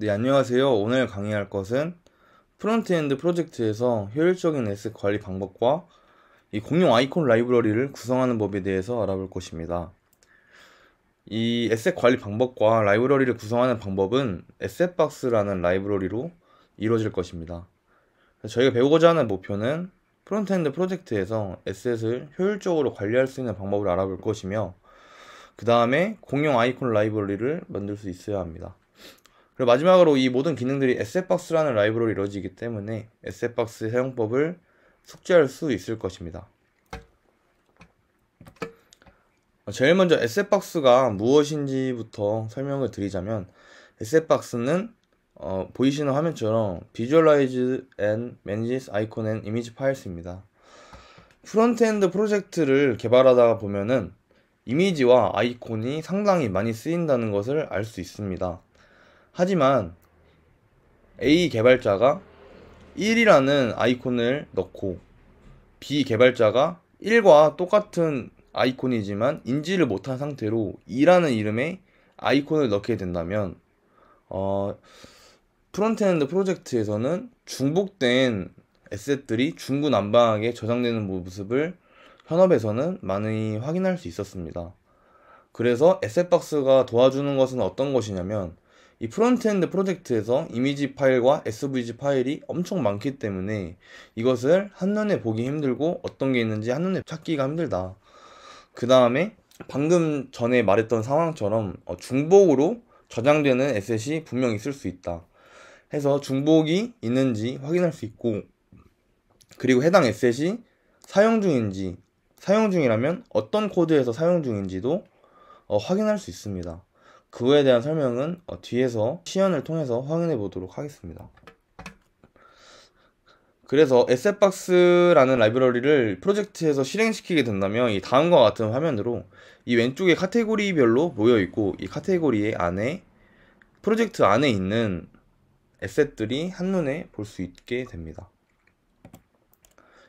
네, 안녕하세요. 오늘 강의할 것은 프론트엔드 프로젝트에서 효율적인 에셋 관리 방법과 이 공용 아이콘 라이브러리를 구성하는 법에 대해서 알아볼 것입니다. 이 에셋 관리 방법과 라이브러리를 구성하는 방법은 에셋박스라는 라이브러리로 이루어질 것입니다. 저희가 배우고자 하는 목표는 프론트엔드 프로젝트에서 에셋을 효율적으로 관리할 수 있는 방법을 알아볼 것이며 그 다음에 공용 아이콘 라이브러리를 만들 수 있어야 합니다. 그리고 마지막으로 이 모든 기능들이 에셋박스라는 라이브로 이루어지기 때문에 에셋박스 사용법을 숙지할 수 있을 것입니다. 제일 먼저 에셋박스가 무엇인지부터 설명을 드리자면 에셋박스는 어, 보이시는 화면처럼 Visualize and Manage Icon and Image Files입니다. 프론트엔드 프로젝트를 개발하다 보면은 이미지와 아이콘이 상당히 많이 쓰인다는 것을 알 수 있습니다. 하지만 A 개발자가 1이라는 아이콘을 넣고 B 개발자가 1과 똑같은 아이콘이지만 인지를 못한 상태로 2라는 이름의 아이콘을 넣게 된다면 어, 프론트엔드 프로젝트에서는 중복된 에셋들이 중구난방하게 저장되는 모습을 현업에서는 많이 확인할 수 있었습니다. 그래서 에셋박스가 도와주는 것은 어떤 것이냐면 이 프론트엔드 프로젝트에서 이미지 파일과 SVG 파일이 엄청 많기 때문에 이것을 한눈에 보기 힘들고 어떤 게 있는지 한눈에 찾기가 힘들다. 그 다음에 방금 전에 말했던 상황처럼 어, 중복으로 저장되는 에셋이 분명 있을 수 있다. 해서 중복이 있는지 확인할 수 있고 그리고 해당 에셋이 사용 중인지 사용 중이라면 어떤 코드에서 사용 중인지도 어, 확인할 수 있습니다. 그거에 대한 설명은 어, 뒤에서 시연을 통해서 확인해 보도록 하겠습니다. 그래서 에셋박스라는 라이브러리를 프로젝트에서 실행시키게 된다면 이 다음과 같은 화면으로 이 왼쪽에 카테고리별로 모여 있고 이 카테고리 의 안에 프로젝트 안에 있는 에셋들이 한눈에 볼 수 있게 됩니다.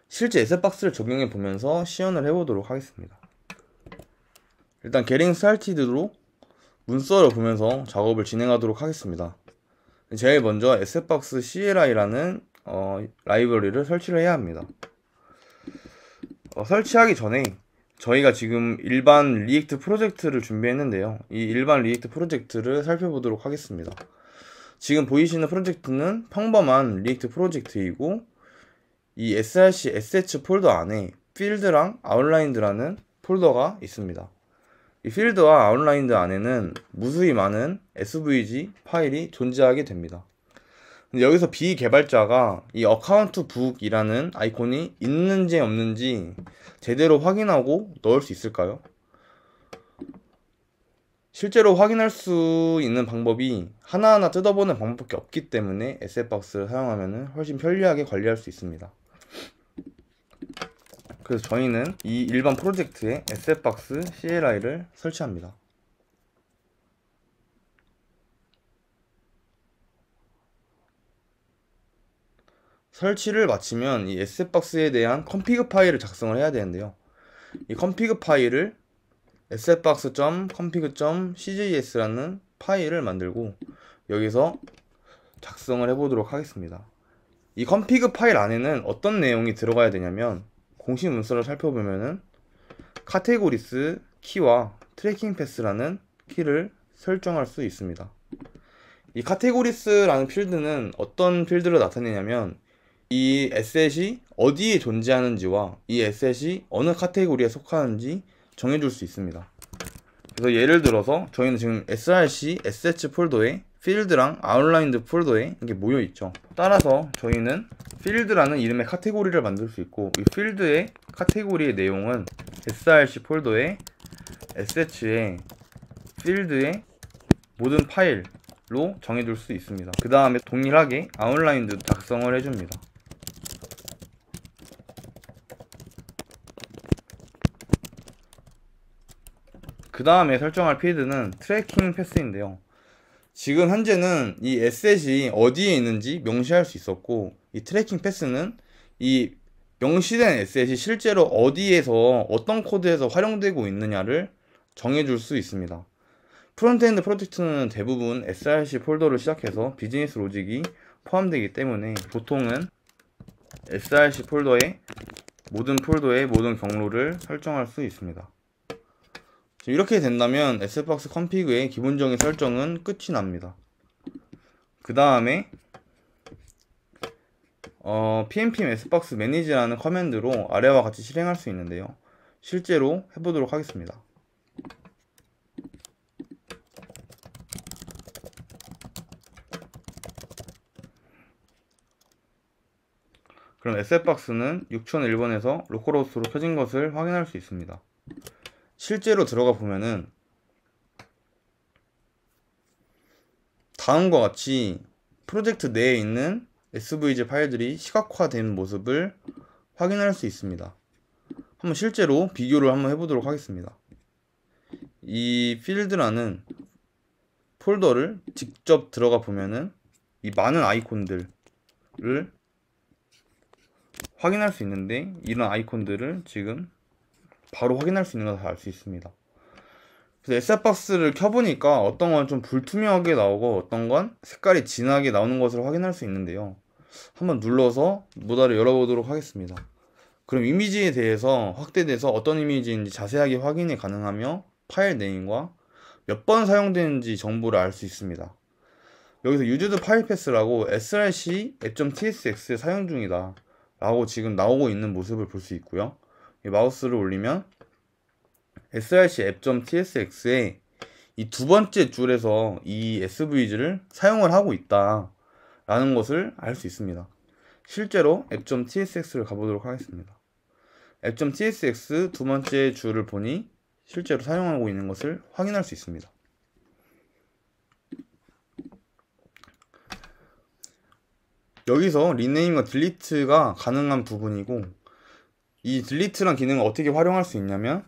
실제 에셋박스를 적용해 보면서 시연을 해보도록 하겠습니다. 일단 게링 스 t 티드로 문서를 보면서 작업을 진행하도록 하겠습니다. 제일 먼저 에셋박스 CLI라는 어, 라이브러리를 설치를 해야 합니다. 어, 설치하기 전에 저희가 지금 일반 리액트 프로젝트를 준비했는데요. 이 일반 리액트 프로젝트를 살펴보도록 하겠습니다. 지금 보이시는 프로젝트는 평범한 리액트 프로젝트이고 이 src sh 폴더 안에 필드랑 아웃라인드라는 폴더가 있습니다. 이 필드와 아웃라인드 안에는 무수히 많은 SVG 파일이 존재하게 됩니다. 여기서 비개발자가 이 어카운트 북이라는 아이콘이 있는지 없는지 제대로 확인하고 넣을 수 있을까요? 실제로 확인할 수 있는 방법이 하나하나 뜯어보는 방법밖에 없기 때문에 에셋박스를 사용하면 훨씬 편리하게 관리할 수 있습니다. 그래서 저희는 이 일반 프로젝트에 SF박스 CLI를 설치합니다. 설치를 마치면 이 SF박스에 대한 컴피그 파일을 작성을 해야 되는데요. 이 컴피그 파일을 sfbox.config.cjs라는 파일을 만들고 여기서 작성을 해보도록 하겠습니다. 이 컴피그 파일 안에는 어떤 내용이 들어가야 되냐면 공식 문서를 살펴보면은 카테고리스 키와 트래킹 패스라는 키를 설정할 수 있습니다. 이 카테고리스라는 필드는 어떤 필드를 나타내냐면 이 에셋이 어디에 존재하는지와 이 에셋이 어느 카테고리에 속하는지 정해줄 수 있습니다. 그래서 예를 들어서 저희는 지금 src sh 폴더에 필드랑 아웃라인드 폴더에 이게 모여 있죠. 따라서 저희는 필드라는 이름의 카테고리를 만들 수 있고 이 필드의 카테고리의 내용은 src 폴더에 s h 에 필드의 모든 파일로 정해둘 수 있습니다. 그 다음에 동일하게 아웃라인드 작성을 해줍니다. 그 다음에 설정할 필드는 트래킹 패스인데요. 지금 현재는 이 에셋이 어디에 있는지 명시할 수 있었고 이 트래킹 패스는 이 명시된 에셋이 실제로 어디에서 어떤 코드에서 활용되고 있느냐를 정해줄 수 있습니다. 프론트엔드 프로젝트는 대부분 SRC 폴더를 시작해서 비즈니스 로직이 포함되기 때문에 보통은 SRC 폴더의 모든 폴더의 모든 경로를 설정할 수 있습니다. 이렇게 된다면 S박스 컨피그의 기본적인 설정은 끝이 납니다. 그 다음에 어, p m p m sbox m a n 라는 커맨드로 아래와 같이 실행할 수 있는데요. 실제로 해보도록 하겠습니다. 그럼 s b 박스는 6001번에서 로컬호스로 켜진 것을 확인할 수 있습니다. 실제로 들어가 보면은 다음과 같이 프로젝트 내에 있는 SVG 파일들이 시각화된 모습을 확인할 수 있습니다. 한번 실제로 비교를 한번 해보도록 하겠습니다. 이 필드라는 폴더를 직접 들어가 보면은 이 많은 아이콘들을 확인할 수 있는데 이런 아이콘들을 지금 바로 확인할 수 있는 걸다알수 있습니다. 그래서 SR박스를 켜보니까 어떤 건 좀 불투명하게 나오고 어떤 건 색깔이 진하게 나오는 것을 확인할 수 있는데요. 한번 눌러서 모다를 열어보도록 하겠습니다. 그럼 이미지에 대해서 확대돼서 어떤 이미지인지 자세하게 확인이 가능하며 파일 네임과 몇 번 사용되는지 정보를 알 수 있습니다. 여기서 유즈드 파일 패스라고 src 앱.tsx 사용 중이다 라고 지금 나오고 있는 모습을 볼 수 있고요. 마우스를 올리면 src app.tsx에 이 두 번째 줄에서 이 svg를 사용을 하고 있다 라는 것을 알 수 있습니다 실제로 app.tsx를 가보도록 하겠습니다 app.tsx 두 번째 줄을 보니 실제로 사용하고 있는 것을 확인할 수 있습니다 여기서 리네임과 딜리트가 가능한 부분이고 이 딜리트란 기능을 어떻게 활용할 수 있냐면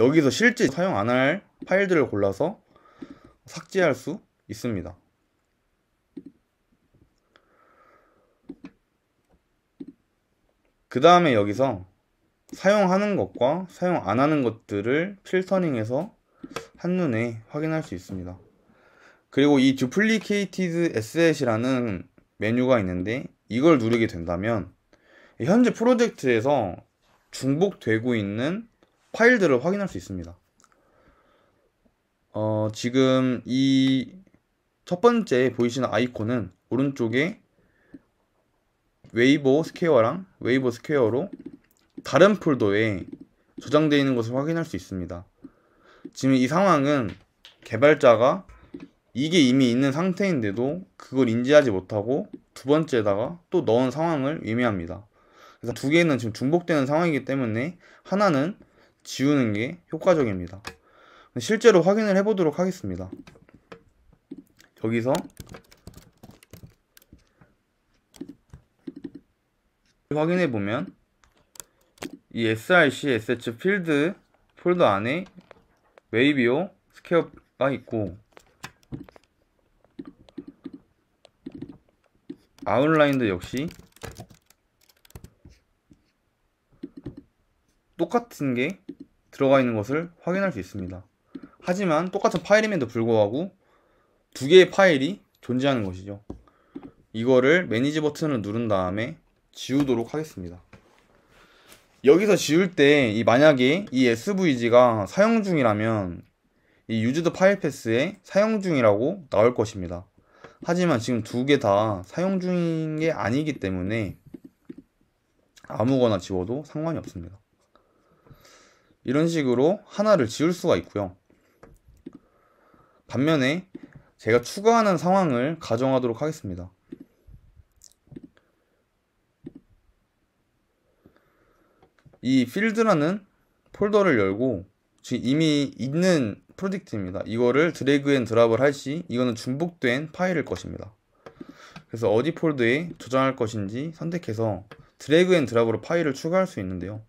여기서 실제 사용 안 할 파일들을 골라서 삭제할 수 있습니다. 그 다음에 여기서 사용하는 것과 사용 안 하는 것들을 필터링해서 한눈에 확인할 수 있습니다. 그리고 이 Duplicated Asset이라는 메뉴가 있는데 이걸 누르게 된다면 현재 프로젝트에서 중복되고 있는 파일들을 확인할 수 있습니다. 어, 지금 이 첫 번째 보이시는 아이콘은 오른쪽에 웨이버 스퀘어랑 웨이버 스퀘어로 다른 폴더에 저장되어 있는 것을 확인할 수 있습니다. 지금 이 상황은 개발자가 이게 이미 있는 상태인데도 그걸 인지하지 못하고 두 번째에다가 또 넣은 상황을 의미합니다. 그래서 두 개는 지금 중복되는 상황이기 때문에 하나는 지우는 게 효과적입니다. 실제로 확인을 해보도록 하겠습니다. 여기서 확인해 보면 이 SRC SH 필드 폴더 안에 웨이비오 스퀘어가 있고 아웃라인도 역시 똑같은 게 들어가 있는 것을 확인할 수 있습니다. 하지만 똑같은 파일임에도 불구하고 두 개의 파일이 존재하는 것이죠. 이거를 매니지 버튼을 누른 다음에 지우도록 하겠습니다. 여기서 지울 때 이 만약에 이 SVG가 사용 중이라면 이 유즈드 파일 패스에 사용 중이라고 나올 것입니다. 하지만 지금 두 개 다 사용 중인 게 아니기 때문에 아무거나 지워도 상관이 없습니다. 이런 식으로 하나를 지울 수가 있고요. 반면에 제가 추가하는 상황을 가정하도록 하겠습니다. 이 필드라는 폴더를 열고 지금 이미 있는 프로젝트입니다. 이거를 드래그 앤 드랍을 할 시 이거는 중복된 파일일 것입니다. 그래서 어디 폴더에 저장할 것인지 선택해서 드래그 앤 드랍으로 파일을 추가할 수 있는데요.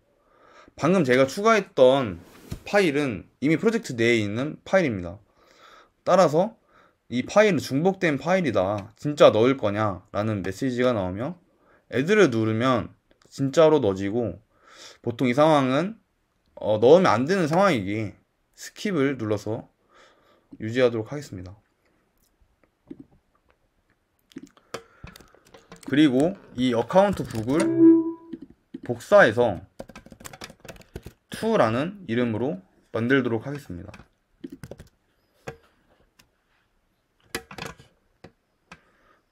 방금 제가 추가했던 파일은 이미 프로젝트 내에 있는 파일입니다. 따라서 이 파일은 중복된 파일이다. 진짜 넣을 거냐? 라는 메시지가 나오며 애들을 누르면 진짜로 넣어지고 보통 이 상황은 어, 넣으면 안 되는 상황이기 스킵을 눌러서 유지하도록 하겠습니다. 그리고 이 어카운트 북을 복사해서 2라는 이름으로 만들도록 하겠습니다.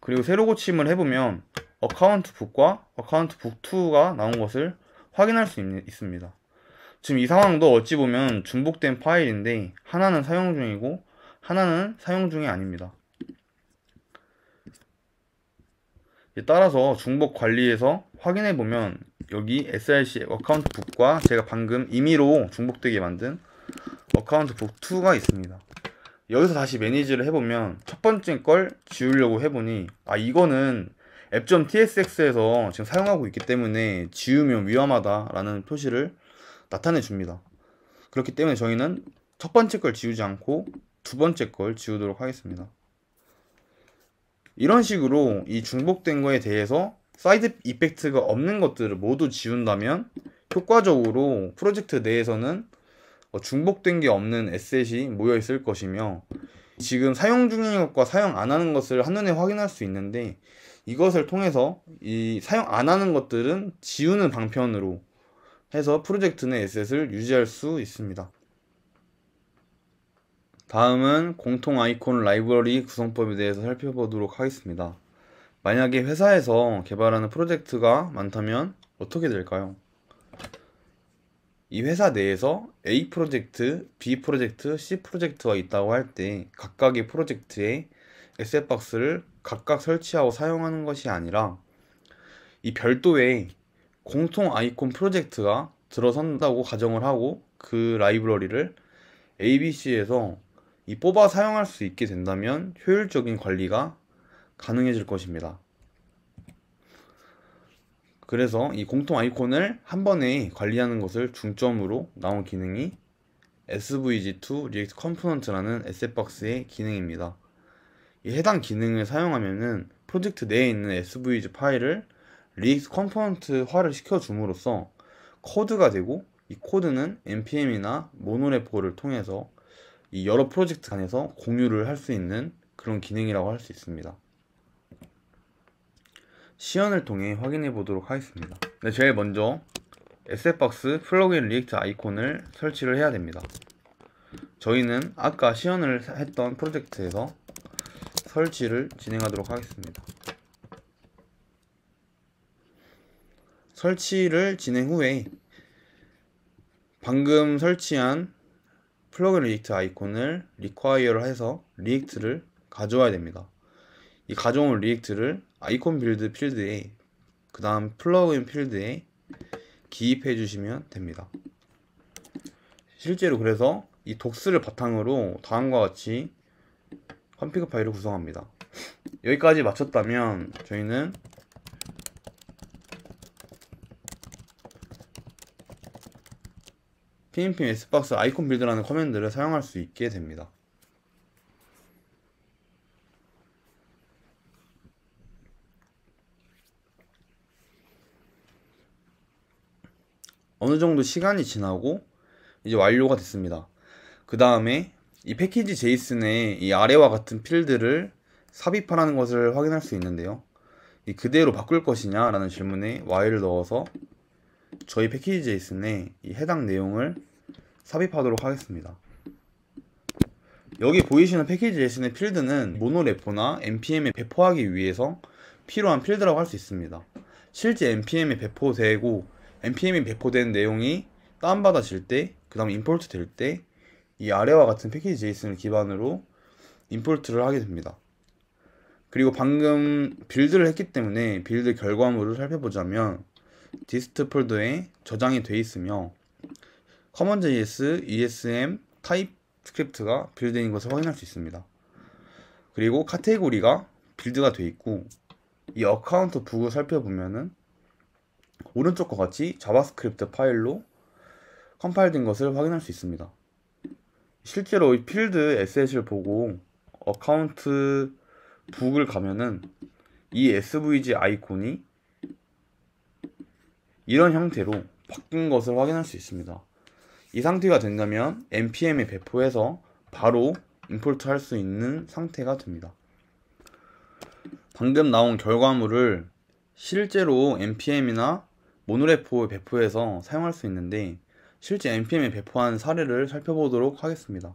그리고 새로 고침을 해보면 어카운트 북과 어카운트 북2가 나온 것을 확인할 수 있, 습니다 지금 이 상황도 어찌 보면 중복된 파일인데 하나는 사용 중이고 하나는 사용 중이 아닙니다. 따라서 중복 관리에서 확인해보면 여기 SRC 어카운트 북과 제가 방금 임의로 중복되게 만든 어카운트 북 2가 있습니다. 여기서 다시 매니지를 해보면 첫 번째 걸 지우려고 해보니 아 이거는 a t s x 에서 지금 사용하고 있기 때문에 지우면 위험하다라는 표시를 나타내 줍니다. 그렇기 때문에 저희는 첫 번째 걸 지우지 않고 두 번째 걸 지우도록 하겠습니다. 이런 식으로 이 중복된 거에 대해서 사이드 이펙트가 없는 것들을 모두 지운다면 효과적으로 프로젝트 내에서는 뭐 중복된 게 없는 에셋이 모여 있을 것이며 지금 사용 중인 것과 사용 안 하는 것을 한눈에 확인할 수 있는데 이것을 통해서 이 사용 안 하는 것들은 지우는 방편으로 해서 프로젝트 내 에셋을 유지할 수 있습니다. 다음은 공통 아이콘 라이브러리 구성법에 대해서 살펴보도록 하겠습니다. 만약에 회사에서 개발하는 프로젝트가 많다면 어떻게 될까요? 이 회사 내에서 A 프로젝트, B 프로젝트, C 프로젝트가 있다고 할 때 각각의 프로젝트에 s 셋박스를 각각 설치하고 사용하는 것이 아니라 이 별도의 공통 아이콘 프로젝트가 들어선다고 가정을 하고 그 라이브러리를 ABC에서 이 뽑아 사용할 수 있게 된다면 효율적인 관리가 가능해질 것입니다. 그래서 이 공통 아이콘을 한 번에 관리하는 것을 중점으로 나온 기능이 SVG2 m p o n e n t 라는 에셋박스의 기능입니다. 이 해당 기능을 사용하면은 프로젝트 내에 있는 SVG 파일을 React c o m p o n e n t 화를 시켜줌으로써 코드가 되고 이 코드는 npm이나 모노레포를 통해서 이 여러 프로젝트 간에서 공유를 할 수 있는 그런 기능이라고 할 수 있습니다. 시연을 통해 확인해 보도록 하겠습니다 네, 제일 먼저 에셋박스 플러그인 리액트 아이콘을 설치를 해야 됩니다 저희는 아까 시연을 했던 프로젝트에서 설치를 진행하도록 하겠습니다 설치를 진행 후에 방금 설치한 플러그인 리액트 아이콘을 리콰이어를 해서 리액트를 가져와야 됩니다 이 가져온 리액트를 아이콘 빌드 필드에 그 다음 플러그인 필드에 기입해 주시면 됩니다 실제로 그래서 이 독스를 바탕으로 다음과 같이 컴피그 파일을 구성합니다 여기까지 마쳤다면 저희는 PNP S박스 아이콘 빌드라는 커맨드를 사용할 수 있게 됩니다 어느 정도 시간이 지나고 이제 완료가 됐습니다. 그 다음에 이 패키지 제이슨의 이 아래와 같은 필드를 삽입하라는 것을 확인할 수 있는데요. 이 그대로 바꿀 것이냐 라는 질문에 y를 넣어서 저희 패키지 제이슨에 이 해당 내용을 삽입하도록 하겠습니다. 여기 보이시는 패키지 제이슨의 필드는 모노레포나 npm에 배포하기 위해서 필요한 필드라고 할 수 있습니다. 실제 npm에 배포되고 npm이 배포된 내용이 다운받아질 때, 그 다음 에 임포트 될 때, 이 아래와 같은 패키지 JSON을 기반으로 임포트를 하게 됩니다. 그리고 방금 빌드를 했기 때문에 빌드 결과물을 살펴보자면 디스트 폴더에 저장이 되어 있으며 common.js, e esm, 타입 스크립트가 빌드인 것을 확인할 수 있습니다. 그리고 카테고리가 빌드가 되어 있고 이 어카운트 북을 살펴보면은 오른쪽과 같이 자바스크립트 파일로 컴파일된 것을 확인할 수 있습니다. 실제로 이 필드 에셋을 보고 어카운트 북을 가면은 이 SVG 아이콘이 이런 형태로 바뀐 것을 확인할 수 있습니다. 이 상태가 된다면 npm에 배포해서 바로 임포트 할 수 있는 상태가 됩니다. 방금 나온 결과물을 실제로 npm이나 모노레포 배포해서 사용할 수 있는데 실제 NPM에 배포한 사례를 살펴보도록 하겠습니다.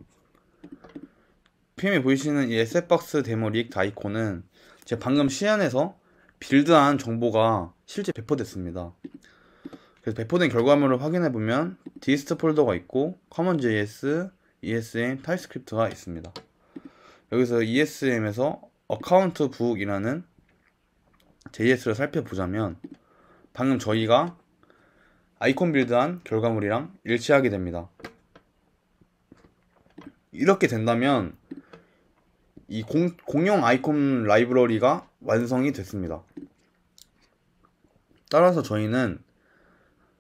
PM에 보이시는 이 에셋박스 데모 리액트 아이콘은 제가 방금 시연에서 빌드한 정보가 실제 배포됐습니다. 그래서 배포된 결과물을 확인해보면 디스트 폴더가 있고 common.js, ESM, 타입스크립트가 있습니다. 여기서 ESM에서 account book이라는 JS를 살펴보자면 방금 저희가 아이콘 빌드한 결과물이랑 일치하게 됩니다. 이렇게 된다면 이 공, 공용 아이콘 라이브러리가 완성이 됐습니다. 따라서 저희는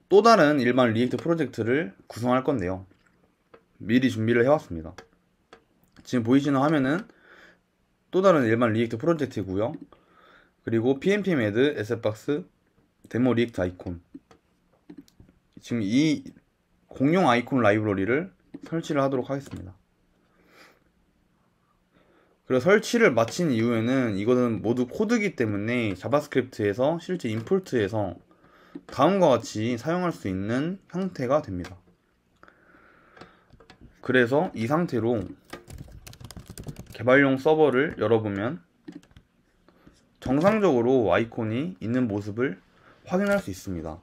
또 다른 일반 리액트 프로젝트를 구성할 건데요. 미리 준비를 해왔습니다. 지금 보이시는 화면은 또 다른 일반 리액트 프로젝트고요. 이 그리고 p m p m a d sbox, 데모 리액트 아이콘 지금 이 공용 아이콘 라이브러리를 설치를 하도록 하겠습니다 그리고 설치를 마친 이후에는 이거는 모두 코드기 이 때문에 자바스크립트에서 실제 임폴트에서 다음과 같이 사용할 수 있는 형태가 됩니다 그래서 이 상태로 개발용 서버를 열어보면 정상적으로 아이콘이 있는 모습을 확인할 수 있습니다.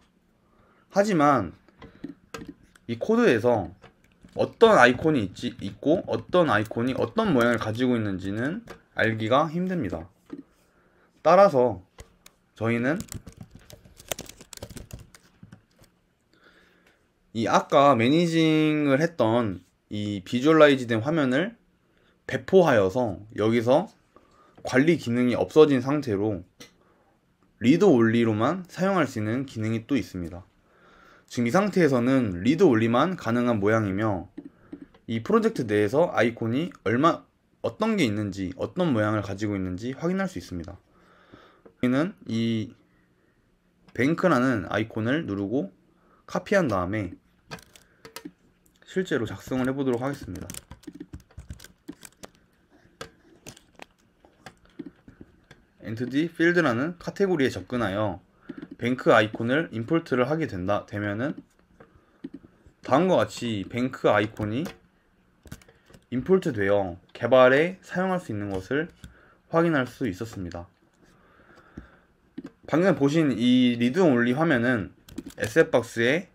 하지만 이 코드에서 어떤 아이콘이 있지, 있고 어떤 아이콘이 어떤 모양을 가지고 있는지는 알기가 힘듭니다. 따라서 저희는 이 아까 매니징을 했던 이 비주얼라이즈 된 화면을 배포하여서 여기서 관리 기능이 없어진 상태로 리드 올리로만 사용할 수 있는 기능이 또 있습니다. 지금 이 상태에서는 리드 올리만 가능한 모양이며 이 프로젝트 내에서 아이콘이 얼마 어떤 게 있는지 어떤 모양을 가지고 있는지 확인할 수 있습니다. 우리는 이 뱅크라는 아이콘을 누르고 카피한 다음에 실제로 작성을 해보도록 하겠습니다. 엔티디 필드라는 카테고리에 접근하여 뱅크 아이콘을 임포트를 하게 된다 되면은 다음과 같이 뱅크 아이콘이 임포트 되어 개발에 사용할 수 있는 것을 확인할 수 있었습니다. 방금 보신 이 리드 온리 화면은 에셋박스의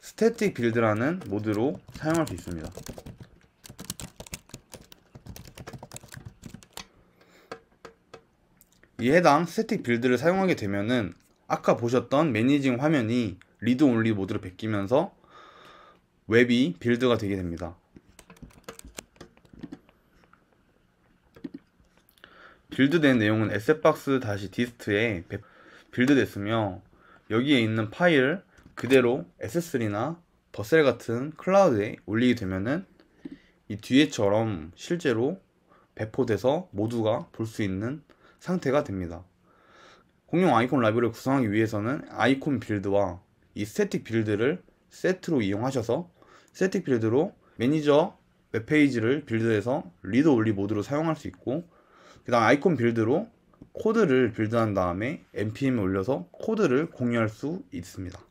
스태틱 빌드라는 모드로 사용할 수 있습니다. 이 해당 스태틱 빌드를 사용하게 되면은 아까 보셨던 매니징 화면이 리드 온리 모드로 바뀌면서 웹이 빌드가 되게 됩니다. 빌드된 내용은 에셋박스 다시 디스트에 빌드됐으며 여기에 있는 파일 그대로 S3나 버셀 같은 클라우드에 올리게 되면은 이 뒤에처럼 실제로 배포돼서 모두가 볼 수 있는 상태가 됩니다. 공용 아이콘 라이브를 구성하기 위해서는 아이콘 빌드와 이 스태틱 빌드를 세트로 이용하셔서 스태틱 빌드로 매니저 웹페이지를 빌드해서 리드 올리 모드로 사용할 수 있고 그 다음 아이콘 빌드로 코드를 빌드한 다음에 npm에 올려서 코드를 공유할 수 있습니다.